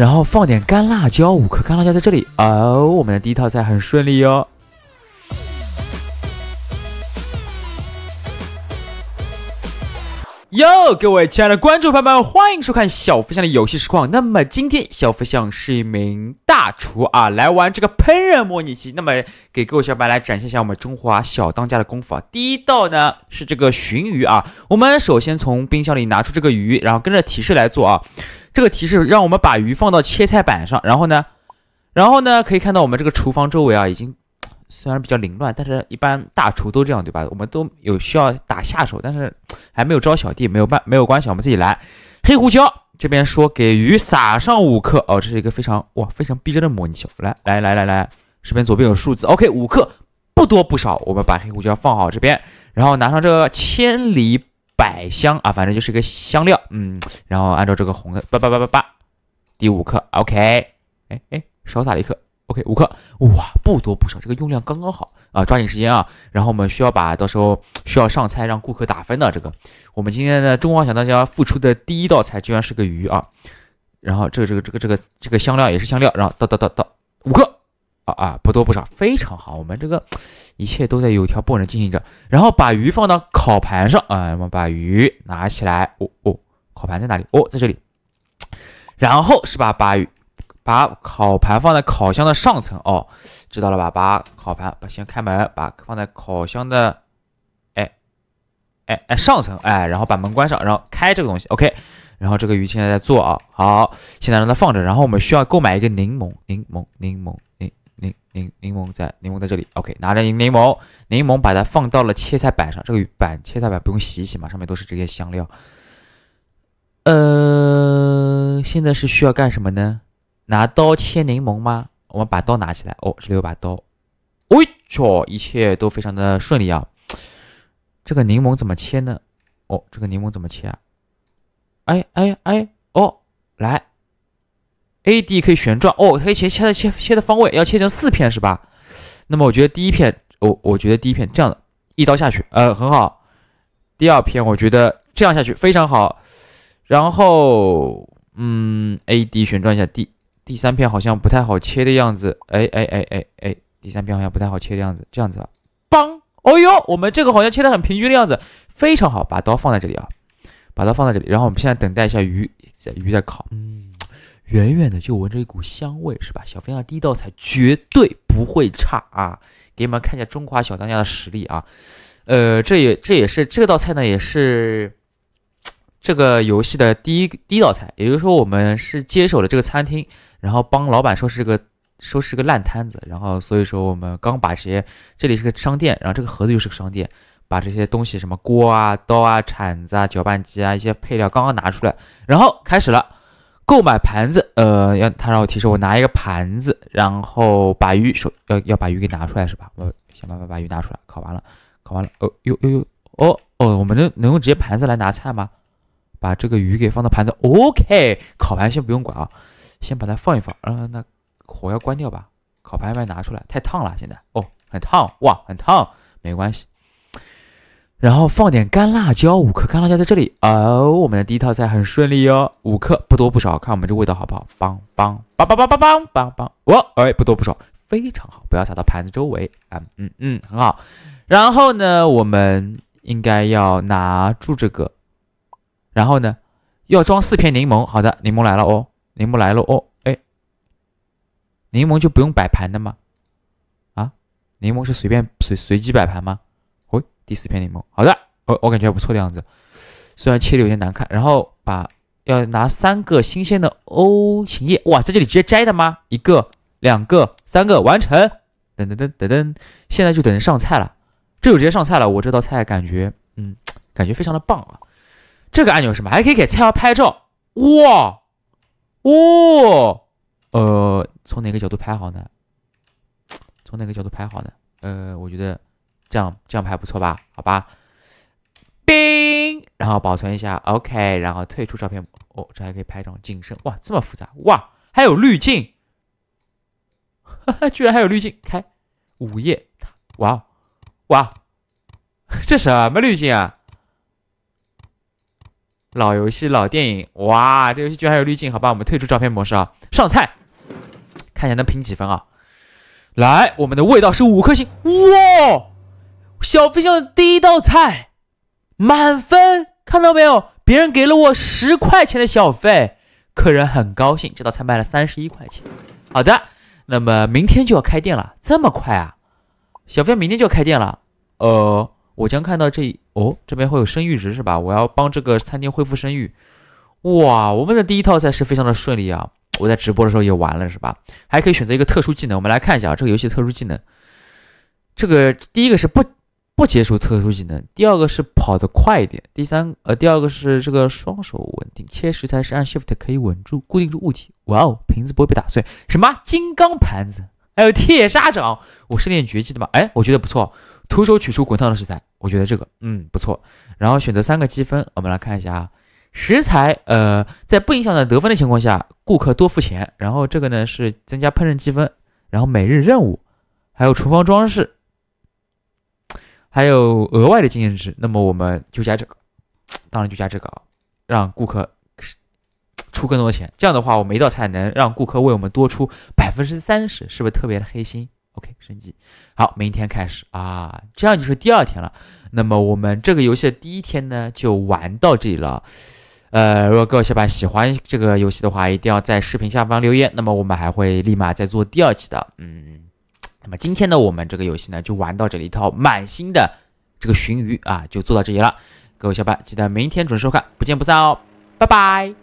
然后放点干辣椒，五克干辣椒在这里。哦，我们的第一套菜很顺利哟。哟，各位亲爱的观众朋友们，欢迎收看小飞象的游戏实况。那么今天小飞象是一名大厨啊，来玩这个烹饪模拟器。那么给各位小伙伴来展现一下我们中华小当家的功夫啊。第一道呢是这个鲟鱼啊，我们首先从冰箱里拿出这个鱼，然后跟着提示来做啊。这个提示让我们把鱼放到切菜板上，然后呢，然后呢，可以看到我们这个厨房周围啊，已经 虽然比较凌乱，但是一般大厨都这样，对吧？我们都有需要打下手，但是还没有招小弟，没有办没有关系，我们自己来。黑胡椒这边说给鱼撒上五克哦，这是一个非常哇非常逼真的模拟秀。来来来来来，这边左边有数字，OK，五克不多不少，我们把黑胡椒放好这边，然后拿上这个千里。百香啊，反正就是一个香料，嗯，然后按照这个红的，八八八八八，第五克，OK，哎哎，少撒了一克，OK，五克，哇，不多不少，这个用量刚刚好啊，抓紧时间啊，然后我们需要把到时候需要上菜让顾客打分的这个，我们今天的中华小当家付出的第一道菜居然是个鱼啊，然后这个这个这个这个这个香料也是香料，然后到到到到五克。啊，不多不少，非常好。我们这个一切都在有条不紊进行着。然后把鱼放到烤盘上啊，我们把鱼拿起来。哦哦，烤盘在哪里？哦，在这里。然后是吧，把鱼把烤盘放在烤箱的上层哦，知道了吧？把烤盘，把先开门，把放在烤箱的，哎哎哎上层哎，然后把门关上，然后开这个东西。OK，然后这个鱼现在在做啊，好，现在让它放着。然后我们需要购买一个柠檬，柠檬，柠檬。柠柠檬在柠檬在这里，OK，拿着柠柠檬，柠檬把它放到了切菜板上。这个板切菜板不用洗洗嘛，上面都是这些香料。呃，现在是需要干什么呢？拿刀切柠檬吗？我们把刀拿起来。哦，这里有把刀。哎呦，一切都非常的顺利啊！这个柠檬怎么切呢？哦，这个柠檬怎么切啊？哎哎哎，哦，来。A D 可以旋转哦，可以切切的切切的方位，要切成四片是吧？那么我觉得第一片，我我觉得第一片这样的一刀下去，呃，很好。第二片我觉得这样下去非常好。然后，嗯，A D 旋转一下，第第三片好像不太好切的样子。哎哎哎哎哎，第三片好像不太好切的样子，这样子吧。梆，哦呦，我们这个好像切的很平均的样子，非常好。把刀放在这里啊，把刀放在这里，然后我们现在等待一下鱼在鱼在烤，嗯。远远的就闻着一股香味，是吧？小飞家第一道菜绝对不会差啊！给你们看一下中华小当家的实力啊，呃，这也这也是这道菜呢，也是 这个游戏的第一第一道菜。也就是说，我们是接手了这个餐厅，然后帮老板收拾这个收拾个烂摊子，然后所以说我们刚把这些这里是个商店，然后这个盒子就是个商店，把这些东西什么锅啊、刀啊、铲子啊、搅拌机啊一些配料刚刚拿出来，然后开始了。购买盘子，呃，要他让我提示我拿一个盘子，然后把鱼手要要把鱼给拿出来是吧？我想办法把鱼拿出来。烤完了，烤完了，哦呦呦呦，哦哦，我们能能用直接盘子来拿菜吗？把这个鱼给放到盘子，OK，烤盘先不用管啊，先把它放一放。嗯，那火要关掉吧？烤盘要不要拿出来，太烫了，现在哦，很烫哇，很烫，没关系。然后放点干辣椒，五克干辣椒在这里哦。我们的第一套菜很顺利哦，五克不多不少，看我们这味道好不好？梆梆梆梆梆梆梆梆！哇，哎，不多不少，非常好，不要撒到盘子周围啊，嗯嗯，很好。然后呢，我们应该要拿住这个，然后呢，要装四片柠檬。好的，柠檬来了哦，柠檬来了哦，哎，柠檬就不用摆盘的吗？啊，柠檬是随便随随机摆盘吗？第四片柠檬，好的，我我感觉还不错的样子，虽然切的有些难看。然后把要拿三个新鲜的欧芹叶，哇，在这里直接摘的吗？一个、两个、三个，完成。噔噔噔噔噔，现在就等于上菜了，这就直接上菜了。我这道菜感觉，嗯，感觉非常的棒啊。这个按钮是什么？还可以给菜肴拍照？哇，哇，呃，从哪个角度拍好呢？从哪个角度拍好呢？呃，我觉得。这样这样拍不错吧？好吧，冰，然后保存一下。OK，然后退出照片。哦，这还可以拍张近身哇！这么复杂哇？还有滤镜？哈哈，居然还有滤镜！开，午夜，哇哇，这什么滤镜啊？老游戏老电影哇！这游戏居然还有滤镜？好吧，我们退出照片模式啊！上菜，看一下能评几分啊？来，我们的味道是五颗星哇！小飞象的第一道菜满分，看到没有？别人给了我十块钱的小费，客人很高兴。这道菜卖了三十一块钱。好的，那么明天就要开店了，这么快啊？小飞明天就要开店了。呃，我将看到这哦，这边会有生育值是吧？我要帮这个餐厅恢复生育。哇，我们的第一套菜是非常的顺利啊！我在直播的时候也玩了是吧？还可以选择一个特殊技能，我们来看一下啊，这个游戏特殊技能，这个第一个是不。不接触特殊技能。第二个是跑得快一点。第三，呃，第二个是这个双手稳定切食材是按 shift 可以稳住固定住物体。哇哦，瓶子不会被打碎。什么金刚盘子？还有铁砂掌？我是练绝技的吗？哎，我觉得不错。徒手取出滚烫的食材，我觉得这个嗯不错。然后选择三个积分，我们来看一下啊。食材，呃，在不影响的得分的情况下，顾客多付钱。然后这个呢是增加烹饪积分。然后每日任务，还有厨房装饰。还有额外的经验值，那么我们就加这个，当然就加这个啊，让顾客出更多的钱。这样的话，我们一道菜能让顾客为我们多出百分之三十，是不是特别的黑心？OK，升级，好，明天开始啊，这样就是第二天了。那么我们这个游戏的第一天呢，就玩到这里了。呃，如果各位小伙伴喜欢这个游戏的话，一定要在视频下方留言。那么我们还会立马再做第二期的，嗯。那么今天呢，我们这个游戏呢就玩到这里，一套满星的这个鲟鱼啊就做到这里了。各位小伙伴，记得明天准时收看，不见不散哦，拜拜。